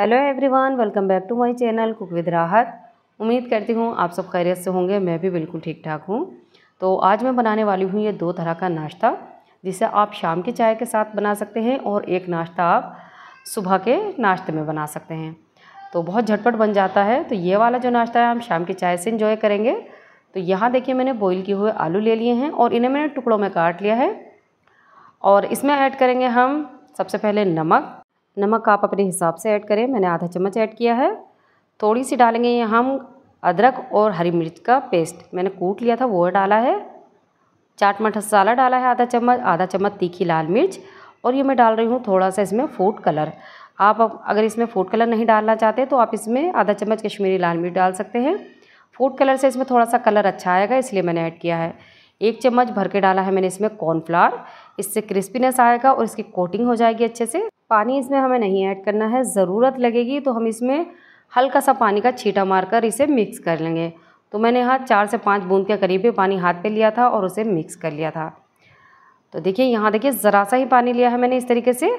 hello everyone welcome back to my channel cook with Rahat उम्मीद करती हूँ आप सब खैरियत से होंगे मैं भी बिल्कुल ठीक ठाक हूँ तो आज मैं बनाने वाली हूँ ये दो तरह का नाश्ता जिसे आप शाम की चाय के साथ बना सकते हैं और एक नाश्ता आप सुबह के नाश्ते में बना सकते हैं तो बहुत झटपट बन जाता है तो ये वाला जो नाश्ता है हम शाम की चाय से इन्जॉय करेंगे तो यहाँ देखिए मैंने बॉईल किए हुए आलू ले लिए हैं और इन्हें मैंने टुकड़ों में काट लिया है और इसमें ऐड करेंगे हम सबसे पहले नमक नमक आप अपने हिसाब से ऐड करें मैंने आधा चम्मच ऐड किया है थोड़ी सी डालेंगे हम अदरक और हरी मिर्च का पेस्ट मैंने कूट लिया था वो डाला है चाट मसाला डाला है आधा चम्मच आधा चम्मच तीखी लाल मिर्च और ये मैं डाल रही हूँ थोड़ा सा इसमें फूड कलर आप अगर इसमें फूड कलर नहीं डालना चाहते तो आप इसमें आधा चम्मच कश्मीरी लाल मिर्च डाल सकते हैं फूड कलर से इसमें थोड़ा सा कलर अच्छा आएगा इसलिए मैंने ऐड किया है एक चम्मच भर के डाला है मैंने इसमें कॉर्नफ्लावर इससे क्रिस्पीनेस आएगा और इसकी कोटिंग हो जाएगी अच्छे से पानी इसमें हमें नहीं ऐड करना है ज़रूरत लगेगी तो हम इसमें हल्का सा पानी का छीटा मारकर इसे मिक्स कर लेंगे तो मैंने यहाँ चार से पाँच बूंद के करीब ही पानी हाथ पे लिया था और उसे मिक्स कर लिया था तो देखिए यहाँ देखिए ज़रा सा ही पानी लिया है मैंने इस तरीके से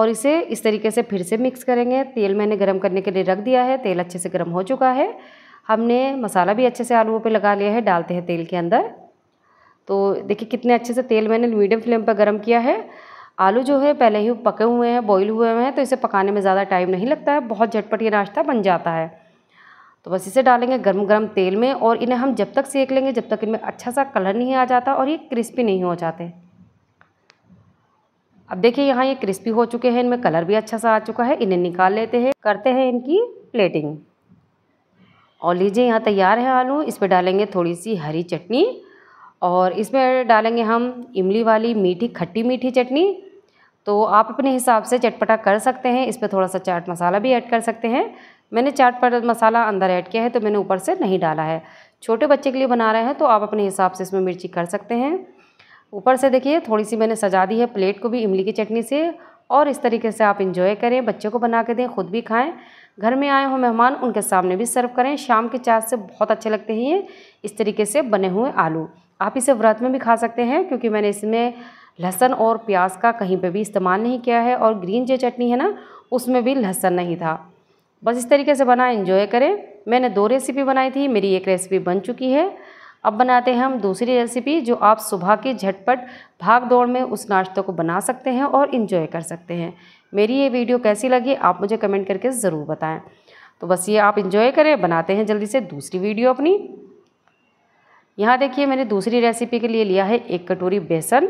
और इसे इस तरीके से फिर से मिक्स करेंगे तेल मैंने गर्म करने के लिए रख दिया है तेल अच्छे से गर्म हो चुका है हमने मसाला भी अच्छे से आलूओं पर लगा लिया है डालते हैं तेल के अंदर तो देखिए कितने अच्छे से तेल मैंने मीडियम फ्लेम पर गर्म किया है आलू जो है पहले ही पके हुए हैं बॉईल हुए हुए हैं तो इसे पकाने में ज़्यादा टाइम नहीं लगता है बहुत झटपट ये नाश्ता बन जाता है तो बस इसे डालेंगे गर्म गर्म तेल में और इन्हें हम जब तक सेक लेंगे जब तक इनमें अच्छा सा कलर नहीं आ जाता और ये क्रिस्पी नहीं हो जाते अब देखिए यहाँ ये क्रिस्पी हो चुके हैं इनमें कलर भी अच्छा सा आ चुका है इन्हें निकाल लेते हैं करते हैं इनकी प्लेटिंग और लीजिए यहाँ तैयार है आलू इस पर डालेंगे थोड़ी सी हरी चटनी और इसमें डालेंगे हम इमली वाली मीठी खट्टी मीठी चटनी तो आप अपने हिसाब से चटपटा कर सकते हैं इस पर थोड़ा सा चाट मसाला भी ऐड कर सकते हैं मैंने चाट पर मसाला अंदर ऐड किया है तो मैंने ऊपर से नहीं डाला है छोटे बच्चे के लिए बना रहे हैं तो आप अपने हिसाब से इसमें मिर्ची कर सकते हैं ऊपर से देखिए थोड़ी सी मैंने सजा दी है प्लेट को भी इमली की चटनी से और इस तरीके से आप इंजॉय करें बच्चों को बना के दें खुद भी खाएं घर में आए हों मेहमान उनके सामने भी सर्व करें शाम के चाय से बहुत अच्छे लगते हैं ये इस तरीके से बने हुए आलू आप इसे व्रत में भी खा सकते हैं क्योंकि मैंने इसमें लहसन और प्याज का कहीं पे भी इस्तेमाल नहीं किया है और ग्रीन जो चटनी है ना उसमें भी लहसन नहीं था बस इस तरीके से बना इन्जॉय करें मैंने दो रेसिपी बनाई थी मेरी एक रेसिपी बन चुकी है अब बनाते हैं हम दूसरी रेसिपी जो आप सुबह के झटपट भाग दौड़ में उस नाश्ते को बना सकते हैं और इन्जॉय कर सकते हैं मेरी ये वीडियो कैसी लगी आप मुझे कमेंट करके ज़रूर बताएँ तो बस ये आप इन्जॉय करें बनाते हैं जल्दी से दूसरी वीडियो अपनी यहाँ देखिए मैंने दूसरी रेसिपी के लिए लिया है एक कटोरी बेसन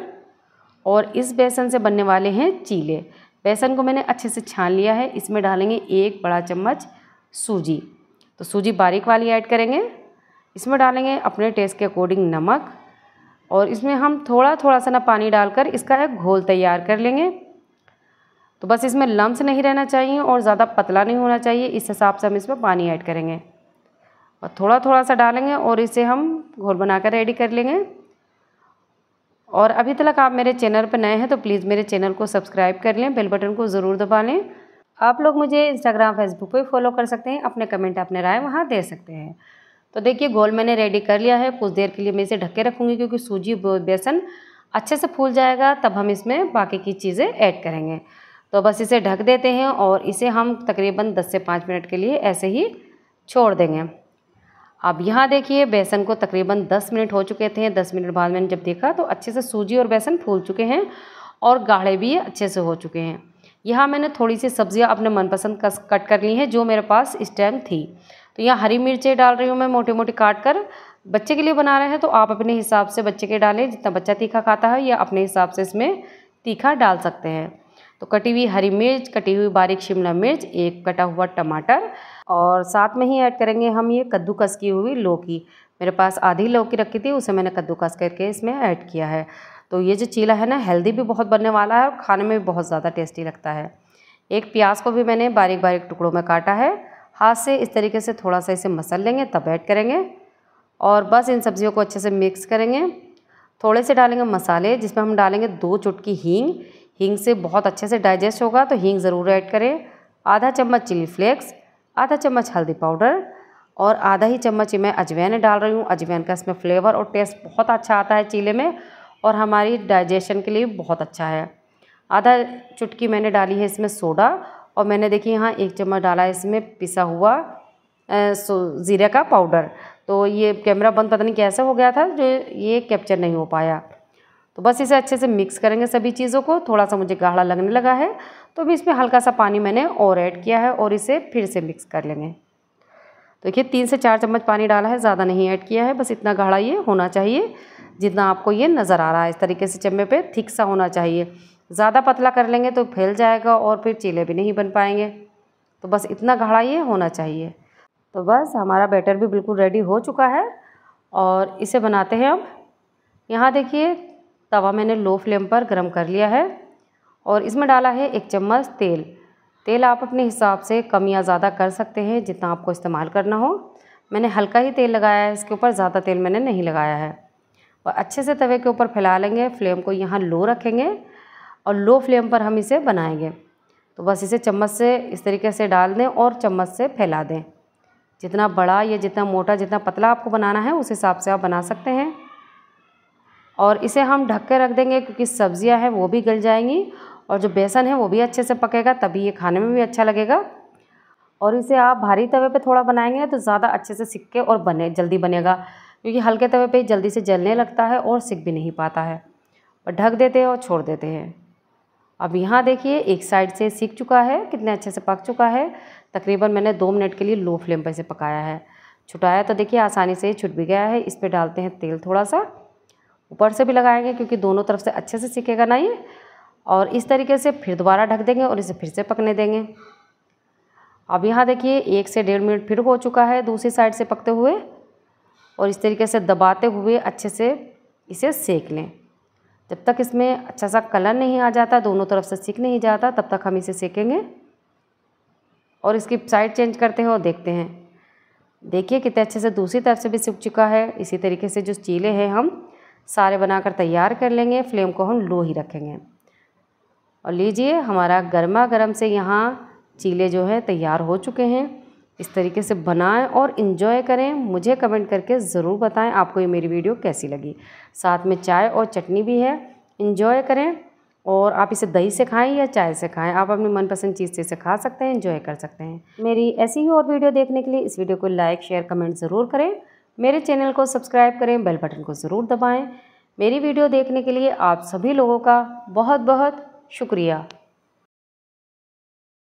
और इस बेसन से बनने वाले हैं चीले बेसन को मैंने अच्छे से छान लिया है इसमें डालेंगे एक बड़ा चम्मच सूजी तो सूजी बारीक वाली ऐड करेंगे इसमें डालेंगे अपने टेस्ट के अकॉर्डिंग नमक और इसमें हम थोड़ा थोड़ा सा ना पानी डालकर इसका एक घोल तैयार कर लेंगे तो बस इसमें लम्स नहीं रहना चाहिए और ज़्यादा पतला नहीं होना चाहिए इस हिसाब से हम इसमें पानी ऐड करेंगे और थोड़ा थोड़ा सा डालेंगे और इसे हम घोल बनाकर रेडी कर लेंगे और अभी तक आप मेरे चैनल पर नए हैं तो प्लीज़ मेरे चैनल को सब्सक्राइब कर लें बेल बटन को ज़रूर दबा लें आप लोग मुझे इंस्टाग्राम फेसबुक पर फॉलो कर सकते हैं अपने कमेंट अपने राय वहाँ दे सकते हैं तो देखिए गोल मैंने रेडी कर लिया है कुछ देर के लिए मैं इसे ढक के रखूँगी क्योंकि सूजी बेसन अच्छे से फूल जाएगा तब हम इसमें बाकी की चीज़ें ऐड करेंगे तो बस इसे ढक देते हैं और इसे हम तकरीबन 10 से 5 मिनट के लिए ऐसे ही छोड़ देंगे अब यहाँ देखिए बेसन को तकरीबन 10 मिनट हो चुके थे 10 मिनट बाद मैंने जब देखा तो अच्छे से सूजी और बेसन फूल चुके हैं और गाढ़े भी अच्छे से हो चुके हैं यहाँ मैंने थोड़ी सी सब्ज़ियाँ अपने मनपसंद कट कर ली हैं जो मेरे पास इस टाइम थी तो यहाँ हरी मिर्चें डाल रही हूँ मैं मोटी मोटी काट कर बच्चे के लिए बना रहे हैं तो आप अपने हिसाब से बच्चे के डालें जितना बच्चा तीखा खाता है या अपने हिसाब से इसमें तीखा डाल सकते हैं तो कटी हुई हरी मिर्च कटी हुई बारीक शिमला मिर्च एक कटा हुआ टमाटर और साथ में ही ऐड करेंगे हम ये कद्दूकस की हुई लौकी मेरे पास आधी लौकी रखी थी उसे मैंने कद्दूकस करके इसमें ऐड किया है तो ये जो चीला है ना हेल्दी भी बहुत बनने वाला है और खाने में भी बहुत ज़्यादा टेस्टी लगता है एक प्याज को भी मैंने बारीक बारीक टुकड़ों में काटा है हाथ से इस तरीके से थोड़ा सा इसे मसल लेंगे तब ऐड करेंगे और बस इन सब्ज़ियों को अच्छे से मिक्स करेंगे थोड़े से डालेंगे मसाले जिसमें हम डालेंगे दो चुटकी हींग हींग से बहुत अच्छे से डाइजेस्ट होगा तो हींग ज़रूर ऐड करें आधा चम्मच चिली फ्लेक्स आधा चम्मच हल्दी पाउडर और आधा ही चम्मच मैं अजवैन डाल रही हूँ अजवैन का इसमें फ्लेवर और टेस्ट बहुत अच्छा आता है चीले में और हमारी डाइजेशन के लिए बहुत अच्छा है आधा चुटकी मैंने डाली है इसमें सोडा और मैंने देखिए यहाँ एक चम्मच डाला है इसमें पिसा हुआ ज़ीरे का पाउडर तो ये कैमरा बंद पता नहीं कैसे हो गया था जो ये कैप्चर नहीं हो पाया तो बस इसे अच्छे से मिक्स करेंगे सभी चीज़ों को थोड़ा सा मुझे गाढ़ा लगने लगा है तो अभी इसमें हल्का सा पानी मैंने और ऐड किया है और इसे फिर से मिक्स कर लेंगे तो देखिए तीन से चार चम्मच पानी डाला है ज़्यादा नहीं ऐड किया है बस इतना गाढ़ा ये होना चाहिए जितना आपको ये नज़र आ रहा है इस तरीके से चम्मे पर थिक सा होना चाहिए ज़्यादा पतला कर लेंगे तो फैल जाएगा और फिर चीले भी नहीं बन पाएंगे तो बस इतना गाढ़ा ये होना चाहिए तो बस हमारा बैटर भी बिल्कुल रेडी हो चुका है और इसे बनाते हैं अब यहाँ देखिए तवा मैंने लो फ्लेम पर गर्म कर लिया है और इसमें डाला है एक चम्मच तेल तेल आप अपने हिसाब से कम या ज़्यादा कर सकते हैं जितना आपको इस्तेमाल करना हो मैंने हल्का ही तेल लगाया है इसके ऊपर ज़्यादा तेल मैंने नहीं लगाया है और अच्छे से तवे के ऊपर फैला लेंगे फ्लेम को यहाँ लो रखेंगे और लो फ्लेम पर हम इसे बनाएंगे तो बस इसे चम्मच से इस तरीके से डाल दें और चम्मच से फैला दें जितना बड़ा या जितना मोटा जितना पतला आपको बनाना है उस हिसाब से आप बना सकते हैं और इसे हम ढक के रख देंगे क्योंकि सब्जियां हैं वो भी गल जाएंगी और जो बेसन है वो भी अच्छे से पकेगा तभी ये खाने में भी अच्छा लगेगा और इसे आप भारी तवे पे थोड़ा बनाएंगे तो ज़्यादा अच्छे से सिक के और बने जल्दी बनेगा क्योंकि हल्के तवे पे जल्दी से जलने लगता है और सिक भी नहीं पाता है और ढक देते हैं और छोड़ देते हैं अब यहाँ देखिए एक साइड से सीख चुका है कितने अच्छे से पक चुका है तकरीबन मैंने दो मिनट के लिए लो फ्लेम पर इसे पकाया है छुटाया तो देखिए आसानी से छुट भी गया है इस पर डालते हैं तेल थोड़ा सा ऊपर से भी लगाएंगे क्योंकि दोनों तरफ से अच्छे से सीखेगा ना ये और इस तरीके से फिर दोबारा ढक देंगे और इसे फिर से पकने देंगे अब यहाँ देखिए एक से डेढ़ मिनट फिर हो चुका है दूसरी साइड से पकते हुए और इस तरीके से दबाते हुए अच्छे से इसे सेक लें जब तक इसमें अच्छा सा कलर नहीं आ जाता दोनों तरफ से सीख नहीं जाता तब तक हम इसे सेकेंगे और इसकी साइड चेंज करते हैं और देखते हैं देखिए कितने अच्छे से दूसरी तरफ से भी सूख चुका है इसी तरीके से जो चीले हैं हम सारे बनाकर तैयार कर लेंगे फ्लेम को हम लो ही रखेंगे और लीजिए हमारा गर्मा गर्म से यहाँ चीले जो है तैयार हो चुके हैं इस तरीके से बनाएं और इन्जॉय करें मुझे कमेंट करके ज़रूर बताएं आपको ये मेरी वीडियो कैसी लगी साथ में चाय और चटनी भी है इन्जॉय करें और आप इसे दही से खाएं या चाय से खाएं आप अपनी मनपसंद चीज़ से इसे खा सकते हैं इन्जॉय कर सकते हैं मेरी ऐसी ही और वीडियो देखने के लिए इस वीडियो को लाइक शेयर कमेंट ज़रूर करें मेरे चैनल को सब्सक्राइब करें बेल बटन को ज़रूर दबाएं मेरी वीडियो देखने के लिए आप सभी लोगों का बहुत बहुत शुक्रिया